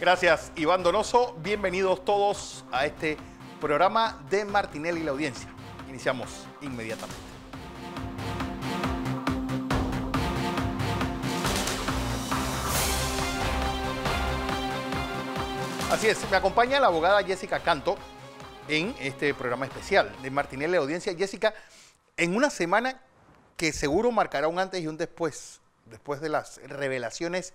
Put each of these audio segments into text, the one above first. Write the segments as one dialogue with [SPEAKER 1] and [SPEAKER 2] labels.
[SPEAKER 1] Gracias, Iván Donoso. Bienvenidos todos a este programa de Martinelli y la audiencia. Iniciamos inmediatamente. Así es, me acompaña la abogada Jessica Canto en este programa especial de Martinelli la audiencia. Jessica, en una semana que seguro marcará un antes y un después, después de las revelaciones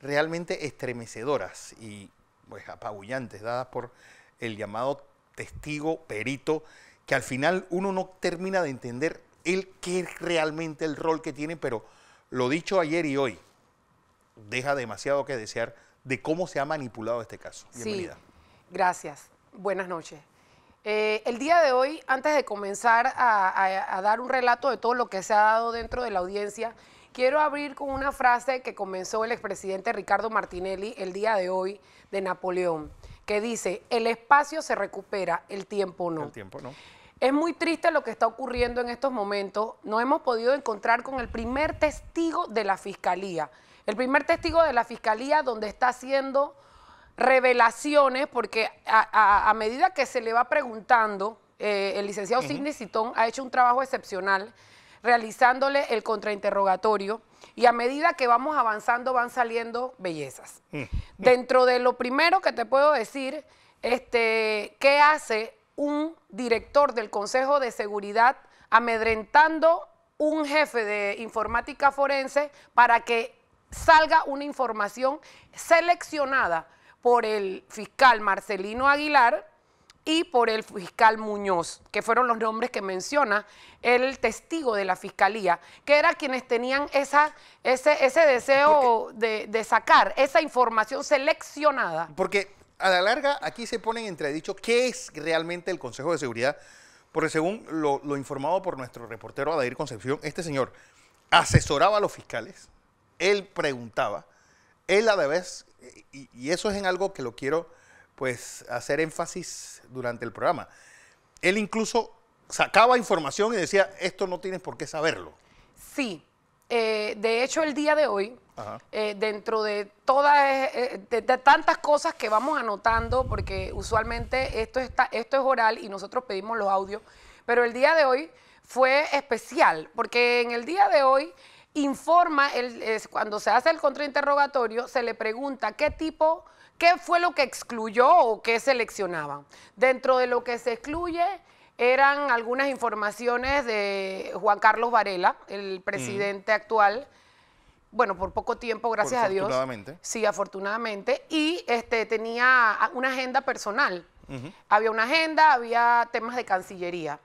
[SPEAKER 1] realmente estremecedoras y pues, apabullantes dadas por el llamado testigo perito, que al final uno no termina de entender el qué es realmente el rol que tiene, pero lo dicho ayer y hoy deja demasiado que desear de cómo se ha manipulado este caso. Bienvenida. Sí,
[SPEAKER 2] gracias. Buenas noches. Eh, el día de hoy, antes de comenzar a, dar un relato de todo lo que se ha dado dentro de la audiencia, Quiero abrir con una frase que comenzó el expresidente Ricardo Martinelli el día de hoy de Napoleón, que dice, el espacio se recupera, el tiempo no. El tiempo no. Es muy triste lo que está ocurriendo en estos momentos. No hemos podido encontrar con el primer testigo de la fiscalía. El primer testigo de la fiscalía donde está haciendo revelaciones, porque a, medida que se le va preguntando, eh, el licenciado Sidney Citón ha hecho un trabajo excepcional realizándole el contrainterrogatorio y a medida que vamos avanzando van saliendo bellezas. Mm. Dentro de lo primero que te puedo decir, este, ¿qué hace un director del Consejo de Seguridad amedrentando un jefe de informática forense para que salga una información seleccionada por el fiscal Marcelino Aguilar, y por el fiscal Muñoz, que fueron los nombres que menciona el testigo de la fiscalía, que era quienes tenían esa, ese, ese deseo de, sacar esa información seleccionada.
[SPEAKER 1] Porque a la larga aquí se pone en entredicho qué es realmente el Consejo de Seguridad, porque según lo, informado por nuestro reportero Adair Concepción, este señor asesoraba a los fiscales, él preguntaba, él a la vez, y eso es en algo que lo quiero pues hacer énfasis durante el programa. Él incluso sacaba información y decía, esto no tienes por qué saberlo.
[SPEAKER 2] Sí, eh, de hecho el día de hoy, eh, dentro de todas, eh, de, tantas cosas que vamos anotando, porque usualmente esto, está, esto es oral y nosotros pedimos los audios, pero el día de hoy fue especial, porque en el día de hoy informa, el, cuando se hace el contrainterrogatorio, se le pregunta qué tipo ¿Qué fue lo que excluyó o qué seleccionaba? Dentro de lo que se excluye eran algunas informaciones de Juan Carlos Varela, el mm. presidente actual. Bueno, por poco tiempo, gracias a Dios. Afortunadamente. Sí, afortunadamente. Y este, tenía una agenda personal. Había una agenda, había temas de Cancillería.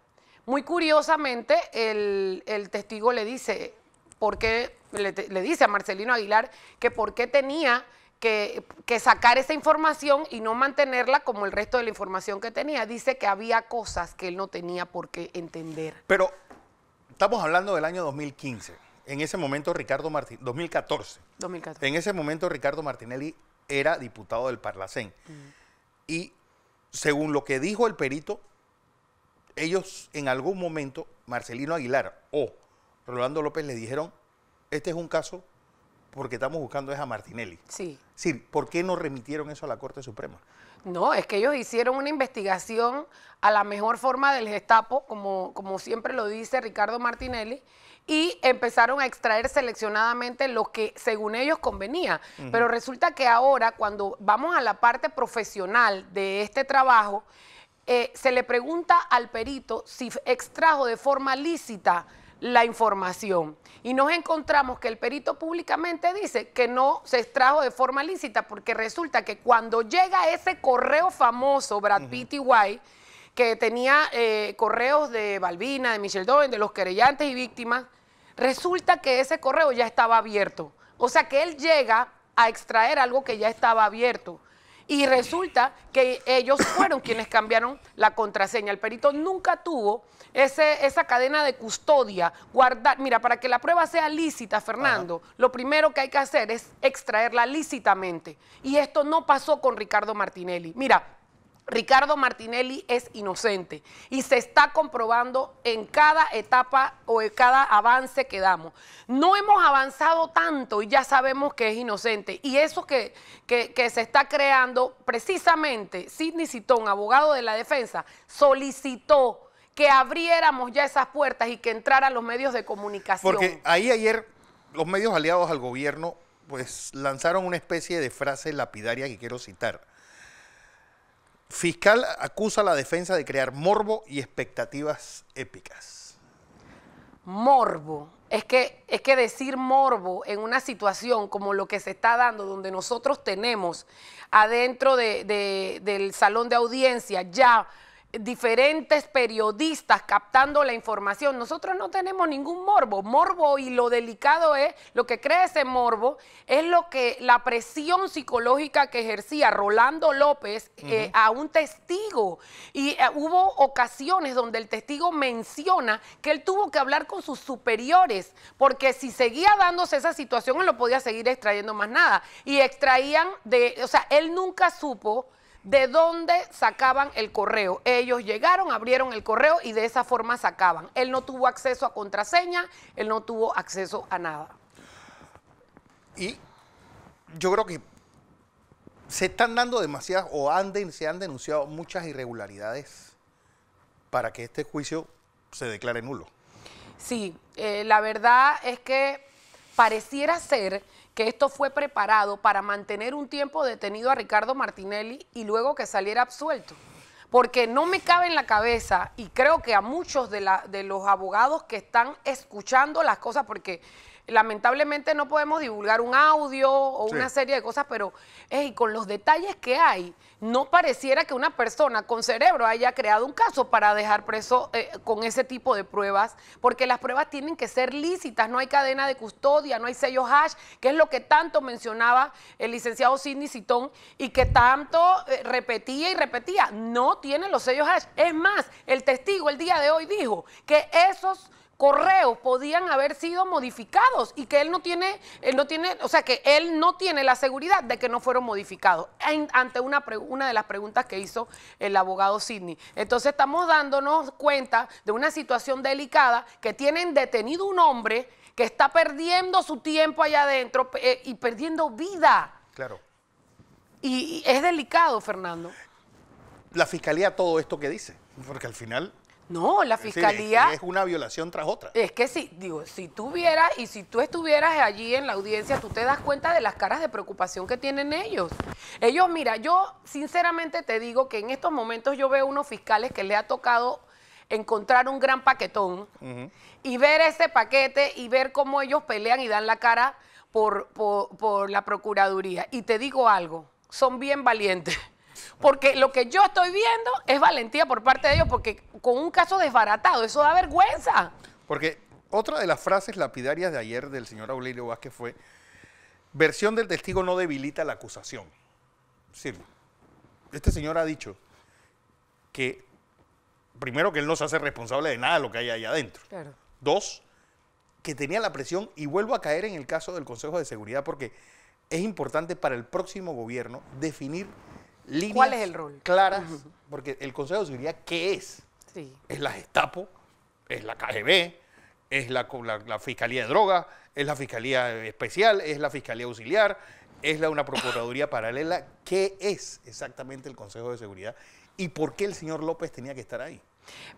[SPEAKER 2] Muy curiosamente, el, testigo le dice, ¿por le dice a Marcelino Aguilar que por qué tenía que, sacar esa información y no mantenerla como el resto de la información que tenía. Dice que había cosas que él no tenía por qué entender.
[SPEAKER 1] Pero estamos hablando del año 2015. En ese momento Ricardo Martín, 2014. En ese momento Ricardo Martinelli era diputado del Parlacén. Mm. Y según lo que dijo el perito, ellos en algún momento, Marcelino Aguilar o Rolando López le dijeron, este es un caso porque estamos buscando es a Martinelli. Sí. ¿por qué no remitieron eso a la Corte Suprema?
[SPEAKER 2] No, es que ellos hicieron una investigación a la mejor forma del Gestapo, como, como siempre lo dice Ricardo Martinelli, y empezaron a extraer seleccionadamente lo que según ellos convenía. Pero resulta que ahora, cuando vamos a la parte profesional de este trabajo, eh, se le pregunta al perito si extrajo de forma lícita la información. Y nos encontramos que el perito públicamente dice que no se extrajo de forma lícita porque resulta que cuando llega ese correo famoso, Brad Pitt White, que tenía eh, correos de Balbina, de Michelle Doven, de los querellantes y víctimas, resulta que ese correo ya estaba abierto. O sea que él llega a extraer algo que ya estaba abierto. Y resulta que ellos fueron quienes cambiaron la contraseña. El perito nunca tuvo ese, esa cadena de custodia, guardar. Mira, para que la prueba sea lícita, Fernando, lo primero que hay que hacer es extraerla lícitamente. Y esto no pasó con Ricardo Martinelli. Mira, Ricardo Martinelli es inocente y se está comprobando en cada etapa o en cada avance que damos. No hemos avanzado tanto y ya sabemos que es inocente. Y eso que, se está creando, precisamente Sidney Citón, abogado de la defensa, solicitó que abriéramos ya esas puertas y que entraran los medios de comunicación. Porque
[SPEAKER 1] ahí ayer los medios aliados al gobierno pues lanzaron una especie de frase lapidaria que quiero citar Fiscal acusa a la defensa de crear morbo y expectativas épicas.
[SPEAKER 2] Morbo. Es que, es que decir morbo en una situación como lo que se está dando, donde nosotros tenemos adentro del salón de audiencia ya diferentes periodistas captando la información. Nosotros no tenemos ningún morbo. Morbo y lo delicado es, lo que cree ese morbo, es lo que la presión psicológica que ejercía Rolando López eh, a un testigo. Y eh, hubo ocasiones donde el testigo menciona que él tuvo que hablar con sus superiores, porque si seguía dándose esa situación, él no podía seguir extrayendo más nada. Y extraían de, o sea, él nunca supo de dónde sacaban el correo. Ellos llegaron, abrieron el correo y de esa forma sacaban. Él no tuvo acceso a contraseña, él no tuvo acceso a nada.
[SPEAKER 1] Y yo creo que se están dando demasiadas o han se han denunciado muchas irregularidades para que este juicio se declare nulo.
[SPEAKER 2] Sí, eh, la verdad es que pareciera ser que esto fue preparado para mantener un tiempo detenido a Ricardo Martinelli y luego que saliera absuelto. Porque no me cabe en la cabeza, y creo que a muchos de, la, de los abogados que están escuchando las cosas, porque Lamentablemente no podemos divulgar un audio o una serie de cosas, pero con los detalles que hay, no pareciera que una persona con cerebro haya creado un caso para dejar preso eh, con ese tipo de pruebas, porque las pruebas tienen que ser lícitas, no hay cadena de custodia, no hay sellos hash, que es lo que tanto mencionaba el licenciado Sidney Citón y que tanto eh, repetía y repetía. No tiene los sellos hash. Es más, el testigo el día de hoy dijo que esos correos podían haber sido modificados y que él no tiene, él no tiene, o sea que él no tiene la seguridad de que no fueron modificados. ante una, una de las preguntas que hizo el abogado Sidney. Entonces estamos dándonos cuenta de una situación delicada que tienen detenido un hombre que está perdiendo su tiempo allá adentro eh, y perdiendo vida. Claro. y es delicado, Fernando.
[SPEAKER 1] La fiscalía todo esto que dice, porque al final no, la fiscalía. es, una violación tras otra.
[SPEAKER 2] Es que si, digo, si tú vieras y si tú estuvieras allí en la audiencia, tú te das cuenta de las caras de preocupación que tienen ellos. Ellos, mira, yo sinceramente te digo que en estos momentos yo veo unos fiscales que le ha tocado encontrar un gran paquetón y ver ese paquete y ver cómo ellos pelean y dan la cara por, por, por la Procuraduría. Y te digo algo, son bien valientes. Porque lo que yo estoy viendo es valentía por parte de ellos, porque con un caso desbaratado, eso da vergüenza.
[SPEAKER 1] Porque otra de las frases lapidarias de ayer del señor Aurelio Vázquez fue, versión del testigo no debilita la acusación. Sí, este señor ha dicho que, primero, que él no se hace responsable de nada de lo que hay ahí adentro. Dos, que tenía la presión, y vuelvo a caer en el caso del Consejo de Seguridad, porque es importante para el próximo gobierno definir ¿Cuál es el rol? claras, porque el Consejo de Seguridad, ¿qué es? Sí. Es la Gestapo, es la KGB, es la, Fiscalía de Drogas, es la Fiscalía Especial, es la Fiscalía Auxiliar, es la, una Procuraduría Paralela. ¿Qué es exactamente el Consejo de Seguridad? ¿Y por qué el señor López tenía que estar ahí?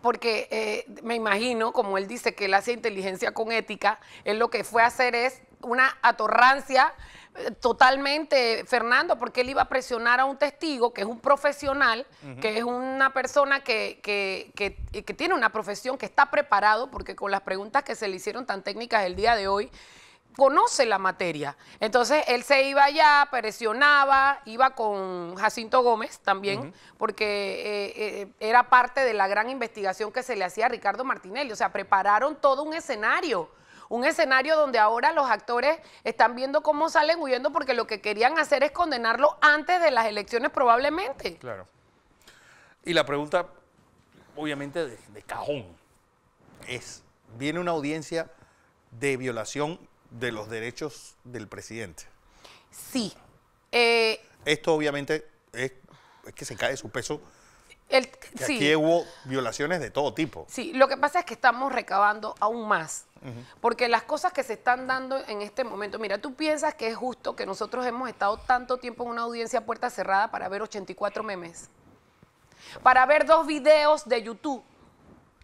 [SPEAKER 2] Porque eh, me imagino, como él dice, que él hace inteligencia con ética, él lo que fue a hacer es una atorrancia eh, totalmente, Fernando, porque él iba a presionar a un testigo que es un profesional, que es una persona que tiene una profesión, que está preparado, porque con las preguntas que se le hicieron tan técnicas el día de hoy, conoce la materia. Entonces él se iba allá, presionaba, iba con Jacinto Gómez también, porque eh, eh, era parte de la gran investigación que se le hacía a Ricardo Martinelli. O sea, prepararon todo un escenario. Un escenario donde ahora los actores están viendo cómo salen huyendo porque lo que querían hacer es condenarlo antes de las elecciones probablemente.
[SPEAKER 1] Claro. Y la pregunta, obviamente, de cajón es, viene una audiencia de violación de los derechos del presidente.
[SPEAKER 2] Sí. Eh,
[SPEAKER 1] Esto obviamente es, que se cae su peso.
[SPEAKER 2] El, Aquí hubo
[SPEAKER 1] violaciones de todo tipo.
[SPEAKER 2] Sí, lo que pasa es que estamos recabando aún más, porque las cosas que se están dando en este momento, mira, tú piensas que es justo que nosotros hemos estado tanto tiempo en una audiencia puerta cerrada para ver 84 memes, para ver dos videos de YouTube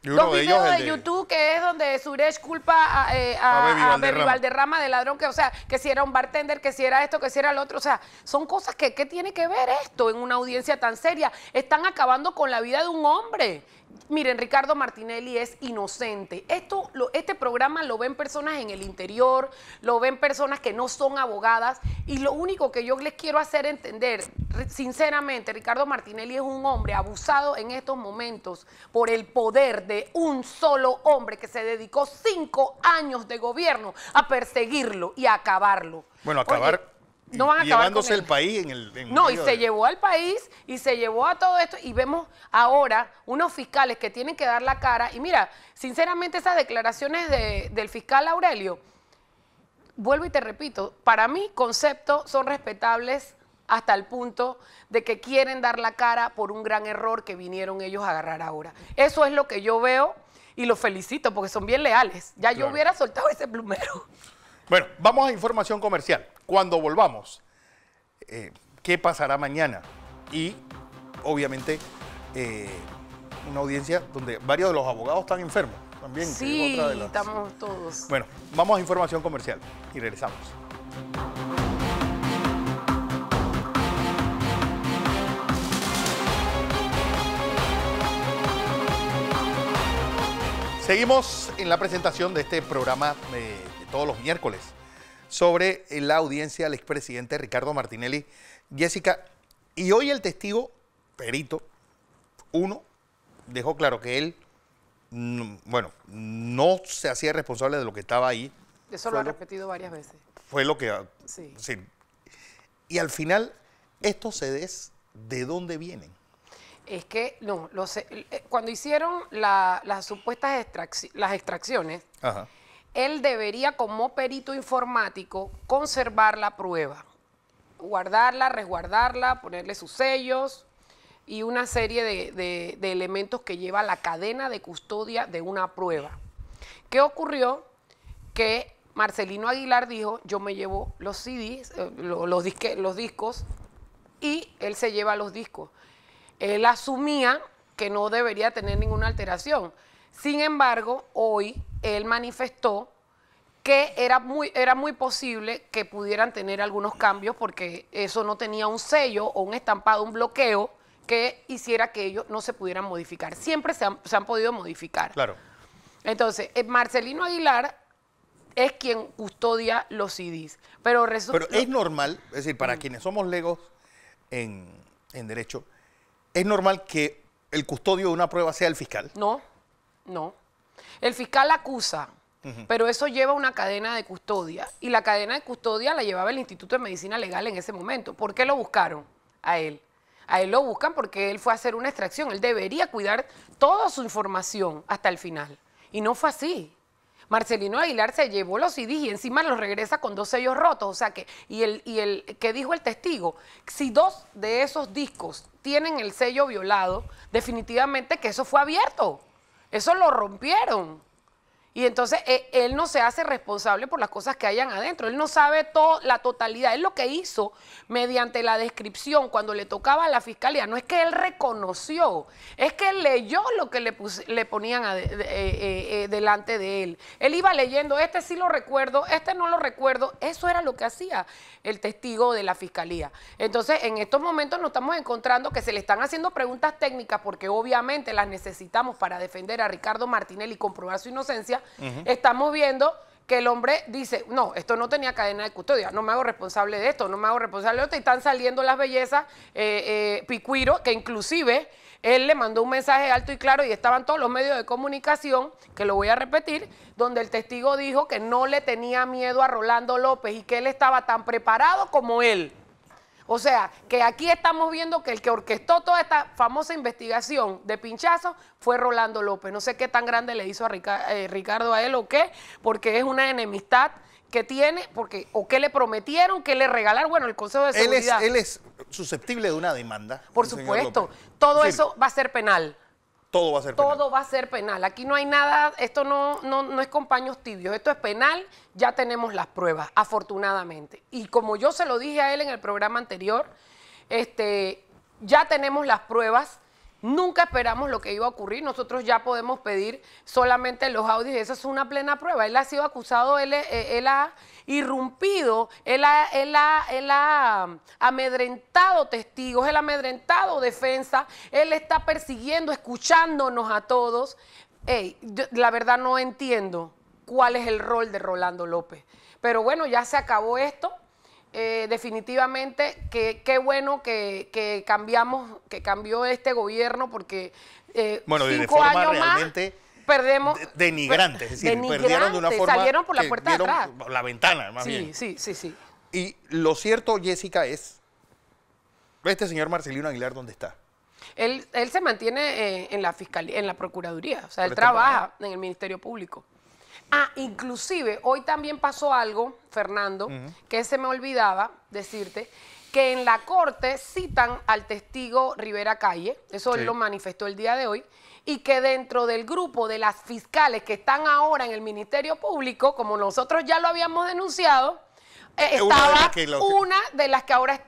[SPEAKER 2] los videos de, YouTube que es donde Suresh culpa a, eh, a, a, Valderrama de ladrón, que o sea, que si era un bartender, que si era esto, que si era lo otro, o sea, son cosas que ¿qué tiene que ver esto en una audiencia tan seria? Están acabando con la vida de un hombre miren, Ricardo Martinelli es inocente. Esto, lo, este programa lo ven personas en el interior, lo ven personas que no son abogadas y lo único que yo les quiero hacer entender, sinceramente, Ricardo Martinelli es un hombre abusado en estos momentos por el poder de un solo hombre que se dedicó cinco años de gobierno a perseguirlo y a acabarlo. Bueno, acabar no llevándose el
[SPEAKER 1] país en el no y se llevó
[SPEAKER 2] al país y se llevó a todo esto y vemos ahora unos fiscales que tienen que dar la cara y mira sinceramente esas declaraciones del fiscal Aurelio vuelvo y te repito para mí conceptos son respetables hasta el punto de que quieren dar la cara por un gran error que vinieron ellos a agarrar ahora eso es lo que yo veo y los felicito porque son bien leales ya yo hubiera soltado ese plumero bueno,
[SPEAKER 1] vamos a información comercial. Cuando volvamos, eh, ¿qué pasará mañana? Y obviamente eh, una audiencia donde varios de los abogados están enfermos también. Sí, estamos todos. Bueno, vamos a información comercial y regresamos. Seguimos en la presentación de este programa. de eh, todos los miércoles, sobre la audiencia del expresidente Ricardo Martinelli, Jessica. Y hoy el testigo, perito, uno, dejó claro que él, mm, bueno, no se hacía responsable de lo que estaba ahí.
[SPEAKER 2] Eso lo ha repetido varias veces.
[SPEAKER 1] Fue lo que... Sí. Y al final, estos CDs, ¿de dónde vienen?
[SPEAKER 2] Es que, no, eh, cuando hicieron las supuestas las extracciones, Ajá él debería como perito informático conservar la prueba, guardarla, resguardarla, ponerle sus sellos y una serie de, elementos que lleva la cadena de custodia de una prueba. ¿Qué ocurrió? Que Marcelino Aguilar dijo, yo me llevo los CDs, eh, los discos, y él se lleva los discos. Él asumía que no debería tener ninguna alteración. Sin embargo, hoy él manifestó que era muy, era muy posible que pudieran tener algunos cambios porque eso no tenía un sello o un estampado, un bloqueo que hiciera que ellos no se pudieran modificar. Siempre se han, podido modificar. Claro. Entonces, eh, Marcelino Aguilar es quien custodia los CDs. Pero, es
[SPEAKER 1] normal, es decir, para mm. quienes somos legos en, en derecho, es normal que el custodio de una prueba sea el fiscal. No,
[SPEAKER 2] no. El fiscal acusa, pero eso lleva una cadena de custodia y la cadena de custodia la llevaba el Instituto de Medicina Legal en ese momento. ¿Por qué lo buscaron a él? A él lo buscan porque él fue a hacer una extracción. Él debería cuidar toda su información hasta el final. Y no fue así. Marcelino Aguilar se llevó los CDs y encima los regresa con dos sellos rotos. O sea que, y el, y el que dijo el testigo, si dos de esos discos tienen el sello violado, definitivamente que eso fue abierto. Eso lo rompieron. Y entonces eh, él no se hace responsable por las cosas que hayan adentro. Él no sabe toda la totalidad. Es lo que hizo mediante la descripción cuando le tocaba a la fiscalía, no es que él reconoció, es que él leyó lo que le, le ponían eh, eh, delante de él. Él iba leyendo, este sí lo recuerdo, este no lo recuerdo. Eso era lo que hacía el testigo de la fiscalía. Entonces, en estos momentos nos estamos encontrando que se le están haciendo preguntas técnicas porque obviamente las necesitamos para defender a Ricardo Martinelli y comprobar su inocencia estamos viendo que el hombre dice, no, esto no tenía cadena de custodia, no me hago responsable de esto, no me hago responsable de esto, y están saliendo las bellezas eh, eh, picuiro, que inclusive él le mandó un mensaje alto y claro y estaban todos los medios de comunicación, que lo voy a repetir, donde el testigo dijo que no le tenía miedo a Rolando López y que él estaba tan preparado como él. O sea, que aquí estamos viendo que el que orquestó toda esta famosa investigación de pinchazo fue Rolando López. No sé qué tan grande le hizo a eh, Ricardo a él o qué, porque es una enemistad que tiene, porque o qué le prometieron, que le regalaron, bueno, el Consejo de Seguridad. Él
[SPEAKER 1] es, susceptible de una
[SPEAKER 2] demanda. Por supuesto, todo eso va a ser penal. Todo va a ser penal. Todo va a ser penal. Aquí no hay nada, esto no, no, es compaños tibios, esto es penal, ya tenemos las pruebas, afortunadamente. Y como yo se lo dije a él en el programa anterior, este, ya tenemos las pruebas. Nunca esperamos lo que iba a ocurrir. Nosotros ya podemos pedir solamente los audios. Esa es una plena prueba. Él ha sido acusado, él, eh, él ha irrumpido, él ha, um, amedrentado testigos, él ha amedrentado defensa, él está persiguiendo, escuchándonos a todos. la verdad no entiendo cuál es el rol de Rolando López. Pero bueno, ya se acabó esto. Eh, definitivamente, qué bueno que, cambiamos, que cambió este gobierno, porque eh, bueno, cinco años más perdemos.
[SPEAKER 1] Denigrantes. es decir, perdieron de una forma. Salieron por la puerta de atrás. La ventana, más sí, bien. Sí, sí, sí. Y lo cierto, Jessica, es. Este señor Marcelino Aguilar, ¿dónde está?
[SPEAKER 2] Él, se mantiene eh, en la fiscalía, en la procuraduría, o sea, él este trabaja en el Ministerio Público. Ah, inclusive hoy también pasó algo, Fernando, que se me olvidaba decirte, que en la corte citan al testigo Rivera Calle, eso él lo manifestó el día de hoy, y que dentro del grupo de las fiscales que están ahora en el Ministerio Público, como nosotros ya lo habíamos denunciado, eh, estaba una de, las que, ahora,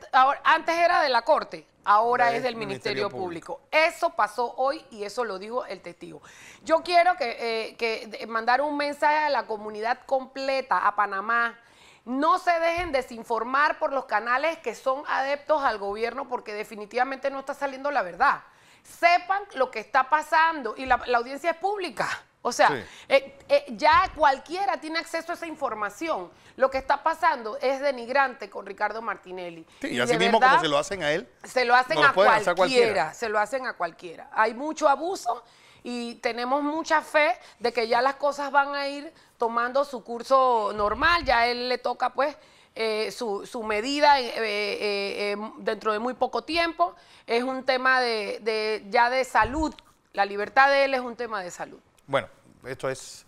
[SPEAKER 2] antes era de la Corte, ahora es del Ministerio, Público. Eso pasó hoy y eso lo dijo el testigo. Yo quiero que, eh, que mandar un mensaje a la comunidad completa, a Panamá, no se dejen desinformar por los canales que son adeptos al gobierno porque definitivamente no está saliendo la verdad sepan lo que está pasando y la, audiencia es pública. O sea, eh, eh, ya cualquiera tiene acceso a esa información. Lo que está pasando es denigrante con Ricardo Martinelli. y, así mismo como se lo hacen a él. Se lo hacen a, cualquiera, Se lo hacen a cualquiera. Hay mucho abuso y tenemos mucha fe de que ya las cosas van a ir tomando su curso normal. Ya él le toca pues eh, su, medida eh, eh, em, dentro de muy poco tiempo. Es un tema de, ya de salud. La libertad de él es un tema de salud.
[SPEAKER 1] Bueno, esto es...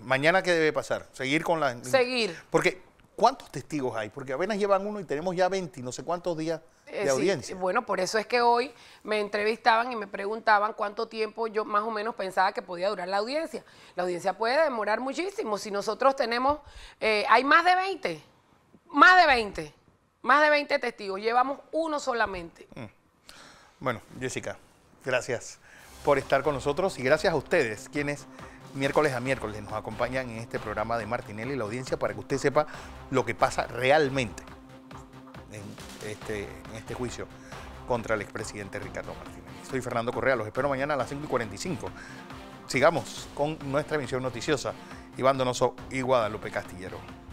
[SPEAKER 1] mañana, que debe pasar? Seguir con la... Seguir. Porque, ¿cuántos testigos hay? Porque apenas llevan uno y tenemos ya 20, no sé cuántos días de
[SPEAKER 2] Bueno, por eso es que hoy me entrevistaban y me preguntaban cuánto tiempo yo más o menos pensaba que podía durar la audiencia. La audiencia puede demorar muchísimo. Si nosotros tenemos, eh, hay más de 20, más de 20, más de 20 testigos, llevamos uno solamente.
[SPEAKER 1] Mm. Bueno, Jessica, gracias por estar con nosotros y gracias a ustedes, quienes miércoles a miércoles nos acompañan en este programa de Martinelli y la audiencia para que usted sepa lo que pasa realmente este, en este juicio contra el expresidente Ricardo Martínez. Soy Fernando Correa, los espero mañana a las 5 y 45. Sigamos con nuestra emisión noticiosa. Iván Donoso y Guadalupe Castillero.